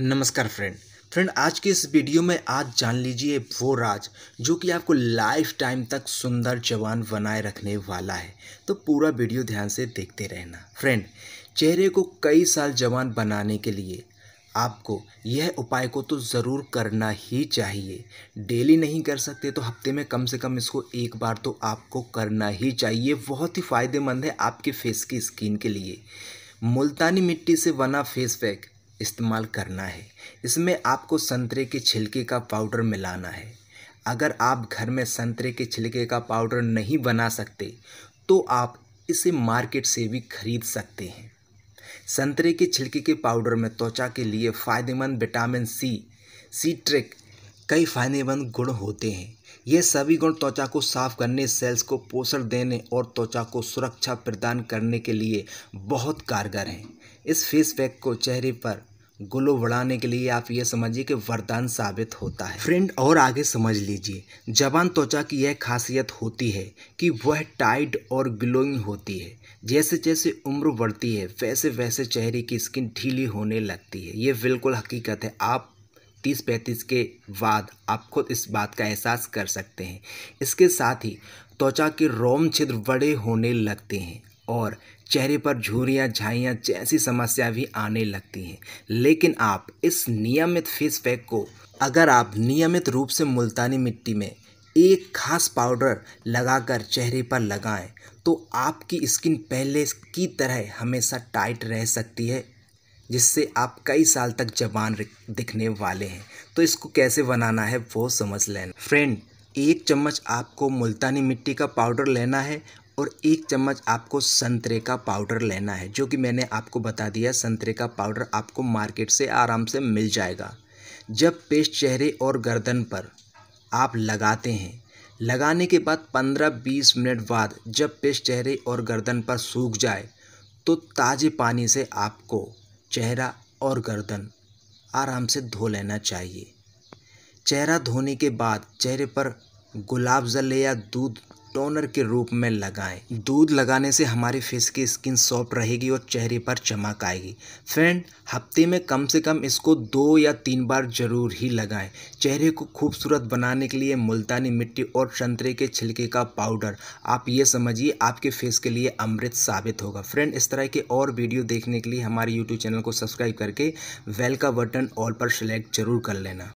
नमस्कार friend friend आज के इस वीडियो में आज जान लीजिए वो राज जो कि आपको लाइफ टाइम तक सुंदर जवान बनाए रखने वाला है तो पूरा वीडियो ध्यान से देखते रहना फ्रेंड चेहरे को कई साल जवान बनाने के लिए आपको यह उपाय को तो ज़रूर करना ही चाहिए डेली नहीं कर सकते तो हफ्ते में कम से कम इसको एक बार तो आपको करना ही चाहिए बहुत ही फ़ायदेमंद है आपके फेस की स्किन के लिए मुल्तानी मिट्टी से बना फेस पैक इस्तेमाल करना है इसमें आपको संतरे के छिलके का पाउडर मिलाना है अगर आप घर में संतरे के छिलके का पाउडर नहीं बना सकते तो आप इसे मार्केट से भी खरीद सकते हैं संतरे के छिलके के पाउडर में त्वचा के लिए फ़ायदेमंद विटामिन सी सीट्रिक कई फ़ायदेमंद गुण होते हैं ये सभी गुण त्वचा को साफ करने सेल्स को पोषण देने और त्वचा को सुरक्षा प्रदान करने के लिए बहुत कारगर हैं इस फेस पैक को चेहरे पर गोलो बढ़ाने के लिए आप ये समझिए कि वरदान साबित होता है फ्रेंड और आगे समझ लीजिए जवान त्वचा की यह खासियत होती है कि वह टाइट और ग्लोइंग होती है जैसे जैसे उम्र बढ़ती है वैसे वैसे चेहरे की स्किन ढीली होने लगती है ये बिल्कुल हकीकत है आप तीस पैंतीस के बाद आप खुद इस बात का एहसास कर सकते हैं इसके साथ ही त्वचा के रोम छिद्र बड़े होने लगते हैं और चेहरे पर झूरियाँ झाइयाँ जैसी समस्या भी आने लगती हैं लेकिन आप इस नियमित फेस पैक को अगर आप नियमित रूप से मुल्तानी मिट्टी में एक खास पाउडर लगाकर चेहरे पर लगाएं तो आपकी स्किन पहले की तरह हमेशा टाइट रह सकती है जिससे आप कई साल तक जवान दिखने वाले हैं तो इसको कैसे बनाना है वो समझ लेना फ्रेंड एक चम्मच आपको मुल्तानी मिट्टी का पाउडर लेना है और एक चम्मच आपको संतरे का पाउडर लेना है जो कि मैंने आपको बता दिया संतरे का पाउडर आपको मार्केट से आराम से मिल जाएगा जब पेस्ट चेहरे और गर्दन पर आप लगाते हैं लगाने के बाद 15-20 मिनट बाद जब पेस्ट चेहरे और गर्दन पर सूख जाए तो ताज़े पानी से आपको चेहरा और गर्दन आराम से धो लेना चाहिए चेहरा धोने के बाद चेहरे पर गुलाब जल या दूध टोनर के रूप में लगाएं दूध लगाने से हमारे फेस की स्किन सॉफ्ट रहेगी और चेहरे पर चमक आएगी फ्रेंड हफ्ते में कम से कम इसको दो या तीन बार ज़रूर ही लगाएं चेहरे को खूबसूरत बनाने के लिए मुल्तानी मिट्टी और संतरे के छिलके का पाउडर आप ये समझिए आपके फेस के लिए अमृत साबित होगा फ्रेंड इस तरह के और वीडियो देखने के लिए हमारे यूट्यूब चैनल को सब्सक्राइब करके वेल का बटन ऑल पर सेलेक्ट जरूर कर लेना